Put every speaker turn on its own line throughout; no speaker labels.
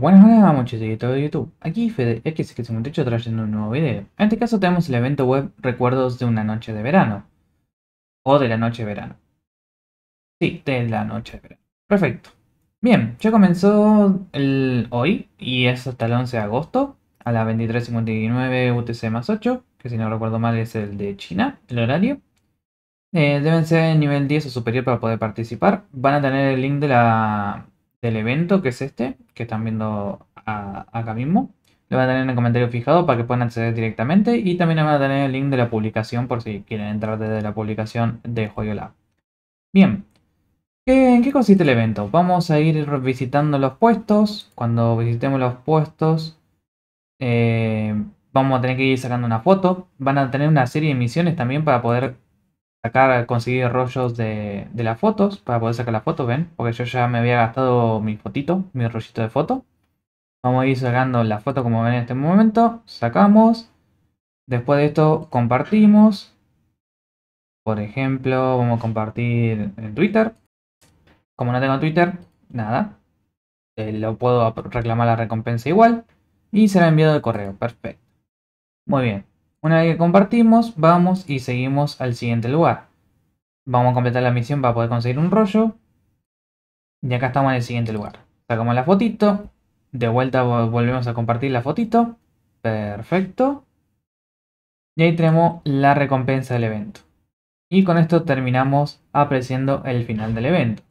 Buenas, noches muchachos de de YouTube, aquí es que trayendo un nuevo video. En este caso tenemos el evento web Recuerdos de una noche de verano. O de la noche de verano. Sí, de la noche de verano. Perfecto. Bien, ya comenzó el hoy y es hasta el 11 de agosto a las 23.59 UTC más 8, que si no recuerdo mal es el de China, el horario. Eh, deben ser nivel 10 o superior para poder participar. Van a tener el link de la del evento, que es este, que están viendo acá mismo. Lo van a tener en el comentario fijado para que puedan acceder directamente y también van a tener el link de la publicación por si quieren entrar desde la publicación de Joyola. Bien, ¿en qué consiste el evento? Vamos a ir visitando los puestos. Cuando visitemos los puestos, eh, vamos a tener que ir sacando una foto. Van a tener una serie de misiones también para poder sacar, conseguir rollos de, las fotos para poder sacar las fotos, ¿ven? Porque yo ya me había gastado mi fotito, mi rollito de foto. Vamos a ir sacando la foto como ven en este momento. Sacamos. Después de esto compartimos. Por ejemplo, vamos a compartir en Twitter. Como no tengo Twitter, nada. Eh, lo puedo reclamar la recompensa igual. Y será enviado el correo. Perfecto. Muy bien. Una vez que compartimos, vamos y seguimos al siguiente lugar. Vamos a completar la misión para poder conseguir un rollo. Y acá estamos en el siguiente lugar. Sacamos la fotito. De vuelta volvemos a compartir la fotito. Perfecto. Y ahí tenemos la recompensa del evento. Y con esto terminamos apreciando el final del evento.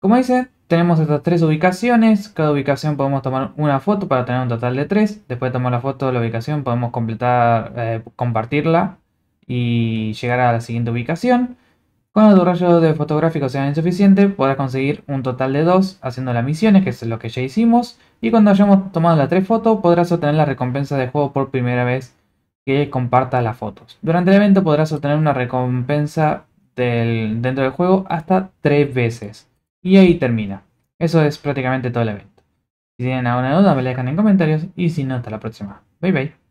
Como dice, tenemos estas tres ubicaciones, cada ubicación podemos tomar una foto para tener un total de tres. Después de tomar la foto de la ubicación podemos completar, eh, compartirla y llegar a la siguiente ubicación. Cuando tu rayo de fotográfico sea insuficiente, podrás conseguir un total de dos haciendo las misiones, que es lo que ya hicimos. Y cuando hayamos tomado las tres fotos, podrás obtener la recompensa de juego por primera vez que compartas las fotos. Durante el evento podrás obtener una recompensa del, dentro del juego hasta tres veces. Y ahí termina. Eso es prácticamente todo el evento. Si tienen alguna duda, me la dejan en comentarios y si no, hasta la próxima. Bye bye.